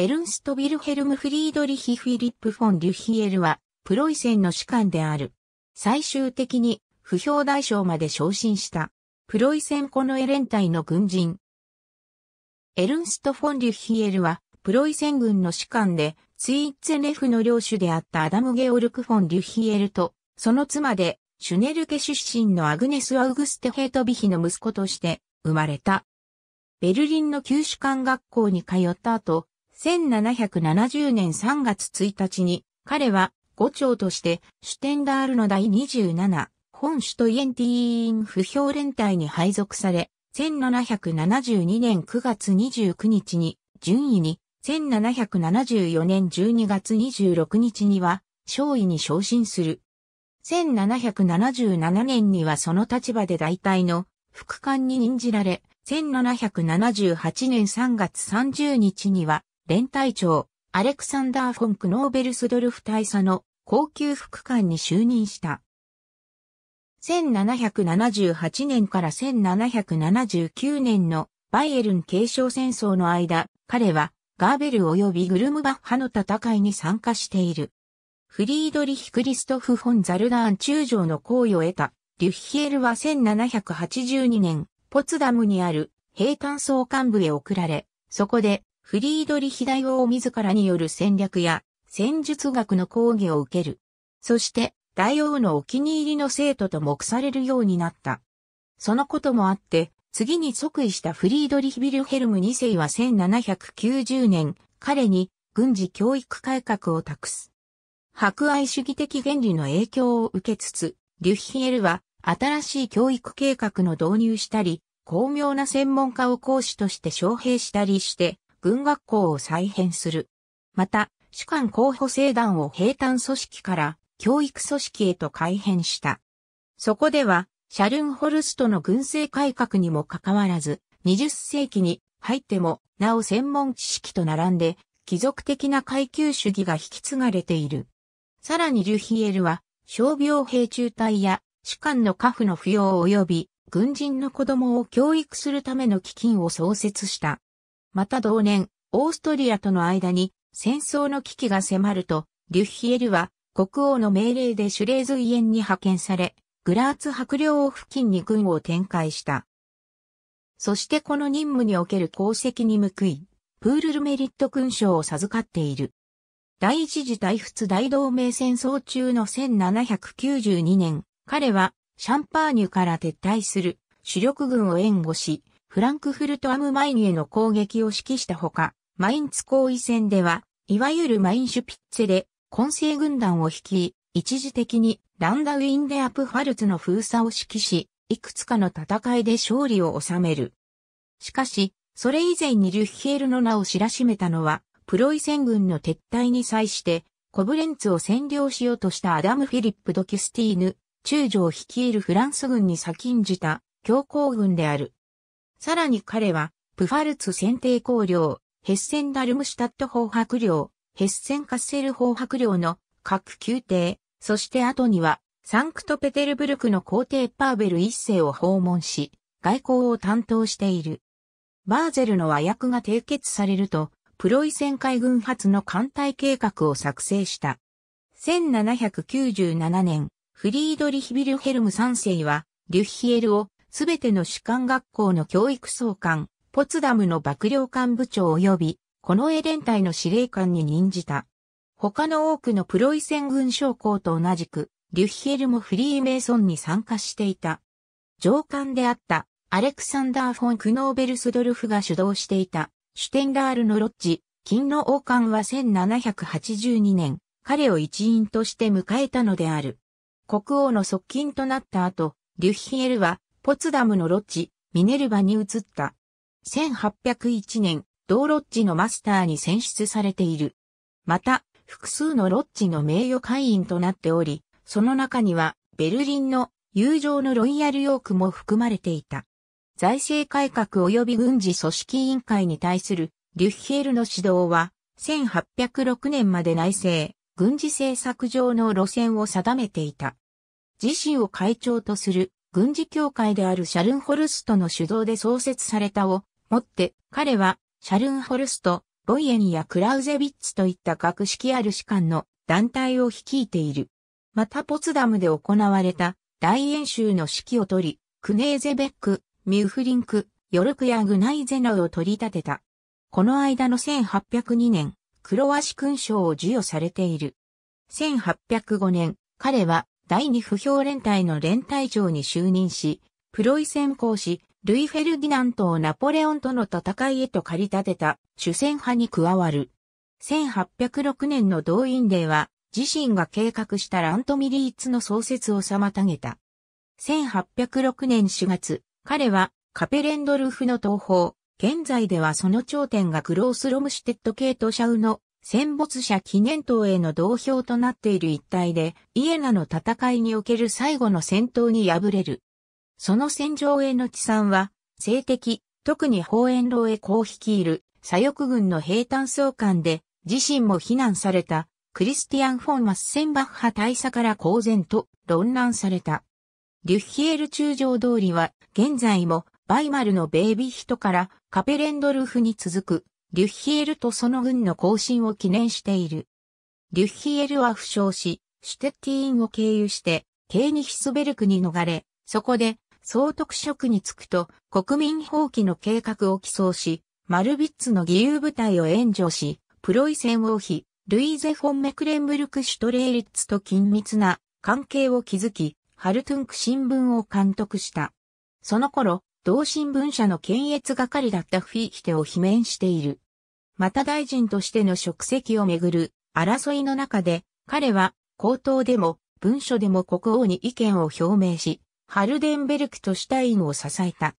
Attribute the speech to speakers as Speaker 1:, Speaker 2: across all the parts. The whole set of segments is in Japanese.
Speaker 1: エルンスト・ビルヘルム・フリードリヒ・フィリップ・フォン・リュヒエルは、プロイセンの士官である。最終的に、不評大将まで昇進した。プロイセンコノエレン隊の軍人。エルンスト・フォン・リュヒエルは、プロイセン軍の士官で、ツイッツェネフの領主であったアダム・ゲオルク・フォン・リュヒエルと、その妻で、シュネルケ出身のアグネス・アウグステ・ヘート・ビヒの息子として、生まれた。ベルリンの旧士官学校に通った後、1770年3月1日に、彼は、五長として、シュテンダールの第27、本首都イエンティーン不評連隊に配属され、1772年9月29日に、順位に、1774年12月26日には、少尉に昇進する。1777年にはその立場で大体の副官に任じられ、1778年3月30日には連隊長、アレクサンダー・フォンク・ノーベルスドルフ大佐の高級副官に就任した。1778年から1779年のバイエルン継承戦争の間、彼はガーベル及びグルムバッハの戦いに参加している。フリードリヒ・クリストフ・フォン・ザルダーン中将の行為を得た、デュッヒエルは1782年、ポツダムにある兵艦総幹部へ送られ、そこでフリードリヒ大王自らによる戦略や戦術学の講義を受ける。そして大王のお気に入りの生徒と目されるようになった。そのこともあって、次に即位したフリードリヒ・ビルヘルム2世は1790年、彼に軍事教育改革を託す。博愛主義的原理の影響を受けつつ、リュヒエルは新しい教育計画の導入したり、巧妙な専門家を講師として招聘したりして、軍学校を再編する。また、主管候補生団を兵団組織から教育組織へと改変した。そこでは、シャルンホルストの軍政改革にもかかわらず、20世紀に入っても、なお専門知識と並んで、貴族的な階級主義が引き継がれている。さらにルヒエルは、傷病兵中隊や主官の家父の扶養及び軍人の子供を教育するための基金を創設した。また同年、オーストリアとの間に戦争の危機が迫ると、リュッヒエルは国王の命令でシュレーズイエンに派遣され、グラーツ白領を付近に軍を展開した。そしてこの任務における功績に報い、プールルメリット勲章を授かっている。第一次大仏大同盟戦争中の1792年、彼はシャンパーニュから撤退する主力軍を援護し、フランクフルトアムマインへの攻撃を指揮したほか、マインツ行為戦では、いわゆるマインシュピッツェで、混成軍団を率い、一時的にランダウィンデアプファルツの封鎖を指揮し、いくつかの戦いで勝利を収める。しかし、それ以前にリュッヒエルの名を知らしめたのは、プロイセン軍の撤退に際して、コブレンツを占領しようとしたアダム・フィリップ・ドキュスティーヌ、中将を率いるフランス軍に先んじた強行軍である。さらに彼は、プファルツ選定公領、ヘッセンダルムシュタット法白領、ヘッセンカッセル法白領の各宮廷、そして後には、サンクトペテルブルクの皇帝パーベル一世を訪問し、外交を担当している。バーゼルの和訳が締結されると、プロイセン海軍発の艦隊計画を作成した。1797年、フリードリヒビルヘルム3世は、リュッヒエルをすべての主管学校の教育総監、ポツダムの幕僚官部長及び、この絵連隊の司令官に任じた。他の多くのプロイセン軍将校と同じく、リュッヒエルもフリーメイソンに参加していた。上官であったアレクサンダー・フォン・クノーベルスドルフが主導していたシュテンダールのロッジ、金の王冠は1782年、彼を一員として迎えたのである。国王の側近となった後、リュッヒエルはポツダムのロッジ、ミネルバに移った。1801年、同ロッジのマスターに選出されている。また、複数のロッジの名誉会員となっており、その中には、ベルリンの友情のロイヤルヨークも含まれていた。財政改革及び軍事組織委員会に対するリュッヒエルの指導は、1806年まで内政、軍事政策上の路線を定めていた。自身を会長とする軍事協会であるシャルンホルストの主導で創設されたをもって、彼は、シャルンホルスト、ボイエンやクラウゼビッツといった学識ある士官の団体を率いている。またポツダムで行われた大演習の指揮を取り、クネーゼベック、ミュフリンク、ヨルクやグナイゼナを取り立てた。この間の1802年、クロワシ勲章を授与されている。1805年、彼は第二不評連隊の連隊長に就任し、プロイセン公使、ルイ・フェルディナントをナポレオンとの戦いへと駆り立てた主戦派に加わる。1806年の動員令は、自身が計画したラントミリーツの創設を妨げた。1806年4月、彼はカペレンドルフの東方、現在ではその頂点がクロースロムシテッド系とシャウの戦没者記念塔への同票となっている一帯で、イエナの戦いにおける最後の戦闘に敗れる。その戦場への地産は、性的、特に方遠路へこう率いる、左翼軍の兵団総監で、自身も非難された、クリスティアン・フォン・マッセンバッハ大佐から公然と論乱された。リュッヒエル中将通りは、現在も、バイマルのベイビヒトからカペレンドルフに続くリュッヒエルとその軍の行進を記念している。リュッヒエルは負傷し、シュテッティーンを経由して、ケーニヒスベルクに逃れ、そこで、総督職に就くと、国民放棄の計画を起草し、マルビッツの義勇部隊を援助し、プロイセン王妃、ルイーゼ・フォン・メクレンブルク・シュトレーリッツと緊密な関係を築き、ハルトゥンク新聞を監督した。その頃、同新聞社の検閲係だったフィヒテを罷免している。また大臣としての職責をめぐる争いの中で、彼は口頭でも文書でも国王に意見を表明し、ハルデンベルクとシュタインを支えた。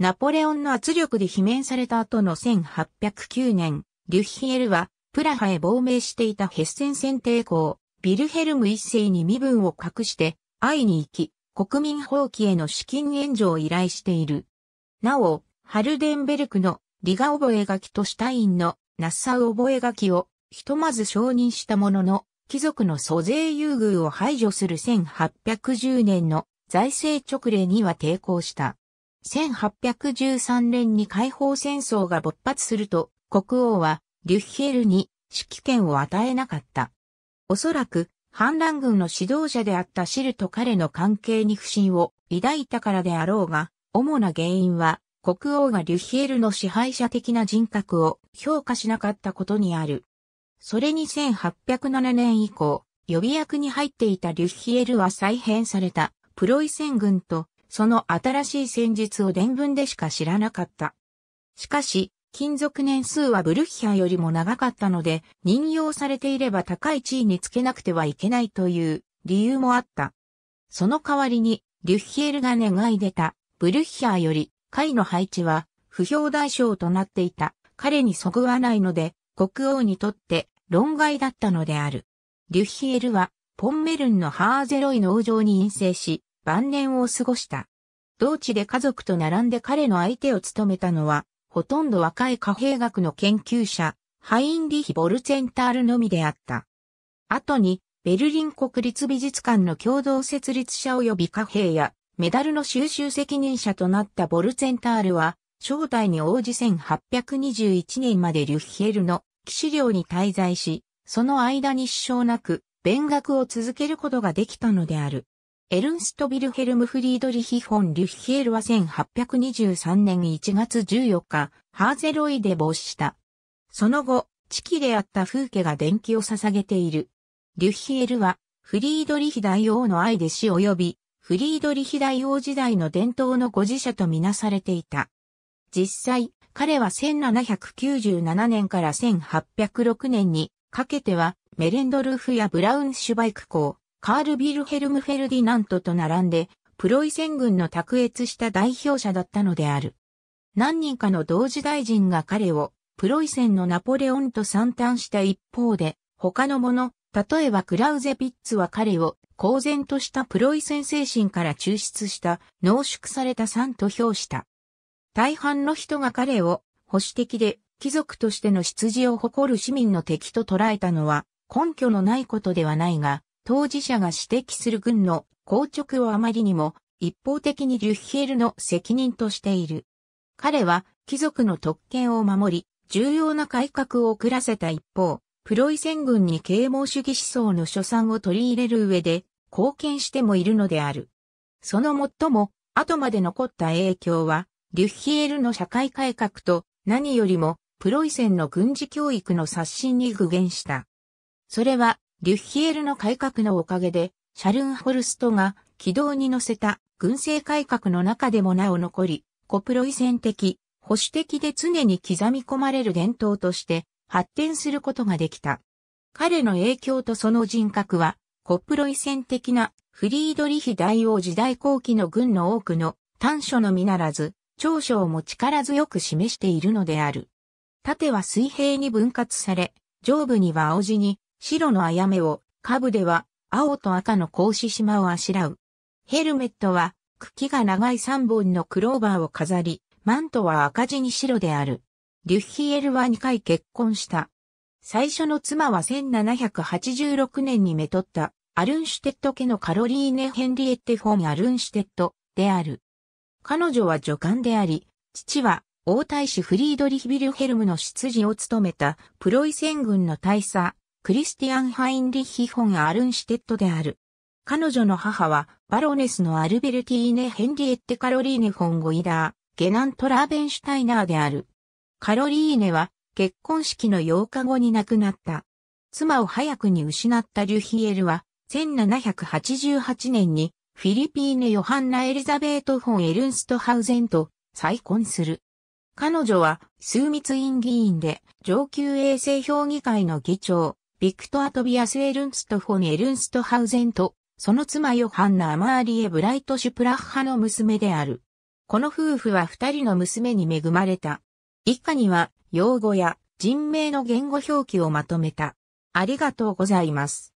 Speaker 1: ナポレオンの圧力で罷免された後の1809年、リュヒエルはプラハへ亡命していたヘッセン選帝公、ビルヘルム一世に身分を隠して、会いに行き、国民放棄への資金援助を依頼している。なお、ハルデンベルクのリガ覚書とシュタインのナッサウ覚書をひとまず承認したものの、貴族の租税優遇を排除する1810年の財政直令には抵抗した。1813年に解放戦争が勃発すると、国王はリュッヒェルに指揮権を与えなかった。おそらく、反乱軍の指導者であったシルと彼の関係に不信を抱いたからであろうが、主な原因は、国王がリュヒエルの支配者的な人格を評価しなかったことにある。それに1807年以降、予備役に入っていたリュヒエルは再編されたプロイセン軍とその新しい戦術を伝聞でしか知らなかった。しかし、金属年数はブルッヒャーよりも長かったので、任用されていれば高い地位につけなくてはいけないという理由もあった。その代わりに、リュッヒエルが願い出た、ブルッヒャーより、会の配置は、不評代償となっていた、彼にそぐわないので、国王にとって論外だったのである。リュッヒエルは、ポンメルンのハーゼロイ農場に陰性し、晩年を過ごした。同地で家族と並んで彼の相手を務めたのは、ほとんど若い貨幣学の研究者、ハインリヒ・ボルツェンタールのみであった。後に、ベルリン国立美術館の共同設立者及び貨幣やメダルの収集責任者となったボルツェンタールは、正体に応じ1821年までリュッヒエルの騎士領に滞在し、その間に支障なく、勉学を続けることができたのである。エルンスト・ビルヘルム・フリードリヒ・フォン・リュッヒエルは1823年1月14日、ハーゼロイで没した。その後、地期であった風景が伝記を捧げている。リュッヒエルは、フリードリヒ大王の愛弟子及び、フリードリヒ大王時代の伝統のご自社とみなされていた。実際、彼は1797年から1806年にかけては、メレンドルフやブラウンシュバイク校、カール・ビルヘルム・フェルディナントと並んで、プロイセン軍の卓越した代表者だったのである。何人かの同時大臣が彼を、プロイセンのナポレオンと算端した一方で、他の者、例えばクラウゼピッツは彼を、公然としたプロイセン精神から抽出した濃縮された酸と評した。大半の人が彼を保守的で貴族としての出自を誇る市民の敵と捉えたのは根拠のないことではないが、当事者が指摘する軍の硬直をあまりにも一方的にリュッヒエルの責任としている。彼は貴族の特権を守り、重要な改革を遅らせた一方、プロイセン軍に啓蒙主義思想の所賛を取り入れる上で貢献してもいるのである。その最も後まで残った影響は、リュッヒエルの社会改革と何よりもプロイセンの軍事教育の刷新に具現した。それはリュッヒエルの改革のおかげで、シャルンホルストが軌道に乗せた軍政改革の中でもなお残り、コプロイセン的、保守的で常に刻み込まれる伝統として発展することができた。彼の影響とその人格は、コプロイセン的なフリードリヒ大王時代後期の軍の多くの短所のみならず、長所をも力強く示しているのである。縦は水平に分割され、上部には青地に白のあやめを、下部では青と赤の格子島をあしらう。ヘルメットは茎が長い3本のクローバーを飾り、マントは赤地に白である。リュッヒエルは2回結婚した。最初の妻は1786年にめとったアルンシュテット家のカロリーネ・ヘンリエッテ・フォン・アルンシュテットである。彼女は女官であり、父は王太子フリードリヒ・ビルヘルムの執事を務めたプロイセン軍の大佐クリスティアン・ハインリッヒ・フォン・アルンシテットである。彼女の母は、バロネスのアルベルティーネ・ヘンリエッテ・カロリーネ・フォン・ゴイダー、ゲナント・ラーベンシュタイナーである。カロリーネは、結婚式の8日後に亡くなった。妻を早くに失ったリュヒエルは、1788年に、フィリピーネ・ヨハンナ・エリザベート・フォン・エルンスト・ハウゼンと再婚する。彼女は、数密院議員で、上級衛生評議会の議長、ビクトア・トビアス・エルンスト・フォン・エルンスト・ハウゼンと、その妻ヨハンナ・アマーリエ・ブライト・シュプラッハの娘である。この夫婦は二人の娘に恵まれた。一家には、用語や人名の言語表記をまとめた。ありがとうございます。